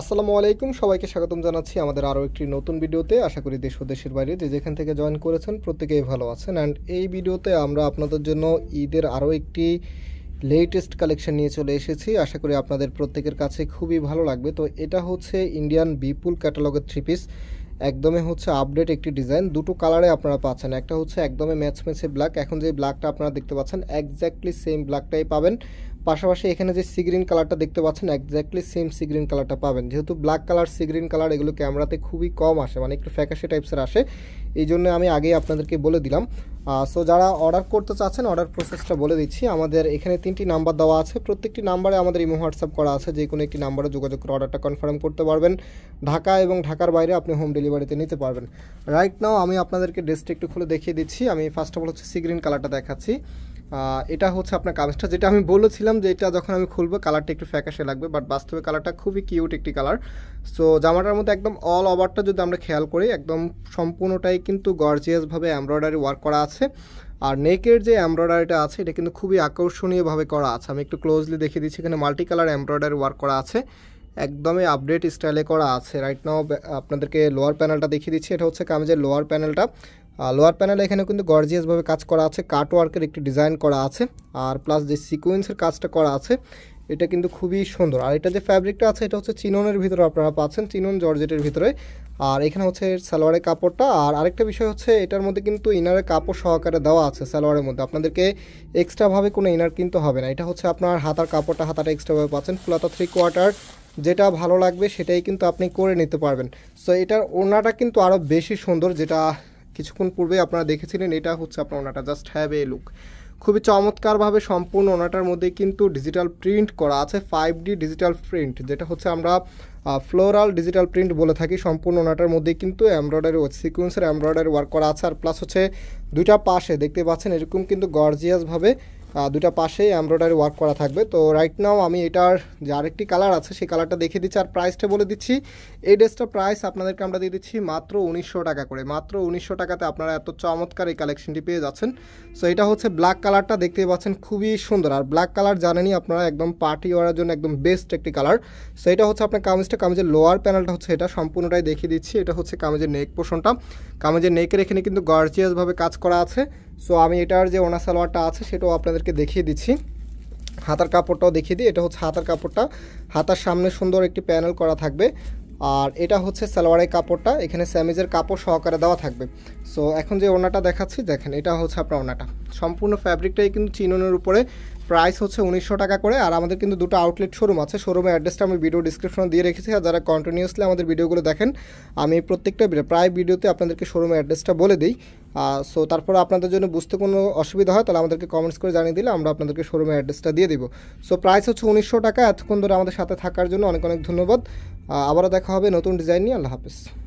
আসসালামু আলাইকুম সবাইকে স্বাগতম জানাচ্ছি আমাদের আরও একটি নতুন ভিডিওতে আশা করি দেশ ও দেশের বাইরে যে যেখান থেকে জয়েন করেছেন প্রত্যেকেই ভালো আছেন অ্যান্ড এই ভিডিওতে আমরা আপনাদের জন্য ঈদের আরও একটি লেটেস্ট কালেকশন নিয়ে চলে এসেছি আশা করি আপনাদের প্রত্যেকের কাছে খুবই ভালো লাগবে তো এটা হচ্ছে ইন্ডিয়ান বিপুল ক্যাটালগের থ্রি পিস একদমই হচ্ছে আপডেট একটি ডিজাইন দুটো কালারে আপনারা পাচ্ছেন একটা হচ্ছে একদমই ম্যাচ ম্যাচে ব্ল্যাক এখন যে ব্ল্যাকটা আপনারা দেখতে পাচ্ছেন একজ্যাক্টলি সেম ব্ল্যাকটাই পাবেন পাশাপাশি এখানে যে সিগ্রিন কালারটা দেখতে পাচ্ছেন একজ্যাক্টলি সেম সি গ্রিন কালারটা পাবেন যেহেতু ব্ল্যাক কালার সিগ্রিন কালার এগুলো ক্যামেরাতে খুবই কম আসে মানে একটু ফ্যাকাশে টাইপসের আসে এই জন্য আমি আগেই আপনাদেরকে বলে দিলাম সো যারা অর্ডার করতে চাচ্ছেন অর্ডার প্রসেসটা বলে দিচ্ছি আমাদের এখানে তিনটি নাম্বার দেওয়া আছে প্রত্যেকটি নাম্বারে আমাদের ইমো হোয়াটসঅ্যাপ করা আছে যে কোনো একটি নাম্বারে যোগাযোগ করে অর্ডারটা কনফার্ম করতে পারবেন ঢাকা এবং ঢাকার বাইরে আপনি হোম ডেলিভারি বাড়িতে নিতে পারবেন রাইট নাও আমি আপনাদেরকে ড্রেসটা একটু খুলে দেখিয়ে দিচ্ছি আমি ফার্স্ট অফ অল হচ্ছে সিগ্রিন কালারটা দেখাচ্ছি এটা হচ্ছে আপনার কাগজটা যেটা আমি বলেছিলাম যে এটা যখন আমি খুলবো কালারটা একটু ফ্যাকাশে লাগবে বাট বাস্তবে কালারটা খুবই কিউট একটি কালার সো জামাটার মধ্যে একদম অল ওভারটা যদি আমরা খেয়াল করি একদম সম্পূর্ণটাই কিন্তু গর্জিয়াসভাবে এমব্রয়ডারি ওয়ার্ক করা আছে আর নেকের যে এমব্রয়ডারিটা আছে এটা কিন্তু খুবই আকর্ষণীয়ভাবে করা আছে আমি একটু ক্লোজলি দেখিয়ে দিচ্ছি এখানে মাল্টি কালার এমব্রয়ডারি ওয়ার্ক করা আছে একদমই আপডেট স্টাইলে করা আছে রাইট নাও আপনাদেরকে লোয়ার প্যানেলটা দেখিয়ে দিচ্ছি এটা হচ্ছে কামেজের লোয়ার প্যানেলটা লোয়ার প্যানেল এখানে কিন্তু গর্জিয়াসভাবে কাজ করা আছে কাটওয়ার্কের একটি ডিজাইন করা আছে আর প্লাস যে সিকোয়েন্সের কাজটা করা আছে এটা কিন্তু খুবই সুন্দর আর এটা যে ফ্যাব্রিকটা আছে এটা হচ্ছে চিননের ভিতরে আপনারা পাচ্ছেন চিনন জর্জেটের ভিতরে আর এখানে হচ্ছে সালোয়ারের কাপড়টা আর আরেকটা বিষয় হচ্ছে এটার মধ্যে কিন্তু ইনারের কাপড় সহকারে দেওয়া আছে সালোয়ারের মধ্যে আপনাদেরকে এক্সট্রাভাবে কোনো ইনার কিনতে হবে না এটা হচ্ছে আপনার হাতার কাপড়টা হাতাটা এক্সট্রাভাবে পাচ্ছেন ফুলাতা থ্রি কোয়ার্টার যেটা ভালো লাগবে সেটাই কিন্তু আপনি করে নিতে পারবেন সো এটার ওনাটা কিন্তু আরও বেশি সুন্দর যেটা কিছুক্ষণ পূর্বে আপনারা দেখেছিলেন এটা হচ্ছে আপনার ওনাটা জাস্ট হ্যাভ এ লুক খুবই চমৎকারভাবে সম্পূর্ণ ওনাটার মধ্যে কিন্তু ডিজিটাল প্রিন্ট করা আছে ফাইভ ডি ডিজিটাল প্রিন্ট যেটা হচ্ছে আমরা ফ্লোরাল ডিজিটাল প্রিন্ট বলে থাকি সম্পূর্ণ ওনাটার মধ্যে কিন্তু এমব্রয়ডারি সিকুয়েন্সের এমব্রয়ডারি ওয়ার্ক করা আছে আর প্লাস হচ্ছে দুইটা পাশে দেখতে পাচ্ছেন এরকম কিন্তু গর্জিয়াসভাবে দুটা পাশেই এমব্রয়ডারি ওয়ার্ক করা থাকবে তো রাইট নাও আমি এটার যে আরেকটি কালার আছে সেই কালারটা দেখিয়ে দিচ্ছি আর প্রাইসটা বলে দিচ্ছি এই ড্রেসটার প্রাইস আপনাদেরকে আমরা দিয়ে দিচ্ছি মাত্র উনিশশো টাকা করে মাত্র উনিশশো টাকাতে আপনারা এত চমৎকার এই কালেকশনটি পেয়ে যাচ্ছেন সো এটা হচ্ছে ব্ল্যাক কালারটা দেখতে পাচ্ছেন খুবই সুন্দর আর ব্ল্যাক কালার জানেনই আপনারা একদম পার্টি ওয়ার জন্য একদম বেস্ট একটি কালার সো এটা হচ্ছে আপনার কামিজটা কামিজের লোয়ার প্যানেলটা হচ্ছে এটা সম্পূর্ণটাই দেখিয়ে দিচ্ছি এটা হচ্ছে কামিজের নেক পোষণটা কামিজের নেকের এখানে কিন্তু গর্জিয়াসভাবে কাজ করা আছে সো আমি এটার যে ওনা সালোয়ারটা আছে সেটাও আপনাদেরকে দেখিয়ে দিচ্ছি হাতার কাপড়টাও দেখিয়ে দিই এটা হচ্ছে হাতার কাপড়টা হাতার সামনে সুন্দর একটি প্যানেল করা থাকবে আর এটা হচ্ছে সালোয়ারের কাপড়টা এখানে স্যামিজের কাপড় সহকারে দেওয়া থাকবে সো এখন যে ওনাটা দেখাচ্ছি দেখেন এটা হচ্ছে আপনার ওনাটা সম্পূর্ণ ফ্যাব্রিকটাই কিন্তু চিননের উপরে প্রাইস হচ্ছে উনিশশো টাকা করে আর আমাদের কিন্তু দুটো আউটলেট শোরুম আছে শোরুমের অ্যাড্রেসটা আমি ভিডিও ডিসক্রিপশনে দিয়ে রেখেছি আর যারা কন্টিনিউসলি আমাদের ভিডিওগুলো দেখেন আমি প্রত্যেকটা প্রায় ভিডিওতে আপনাদেরকে শোরুমের অ্যাড্রেসটা বলে দিই সো তারপর আপনাদের জন্য বুঝতে কোনো অসুবিধা হয় তাহলে আমাদেরকে কমেন্টস করে জানিয়ে দিলে আমরা আপনাদেরকে শোরুমের অ্যাড্রেসটা দিয়ে দিব সো প্রাইস হচ্ছে উনিশশো টাকা এতক্ষণ ধরে আমাদের সাথে থাকার জন্য অনেক অনেক ধন্যবাদ আবারও দেখা হবে নতুন ডিজাইন নিয়ে আল্লাহ হাফেজ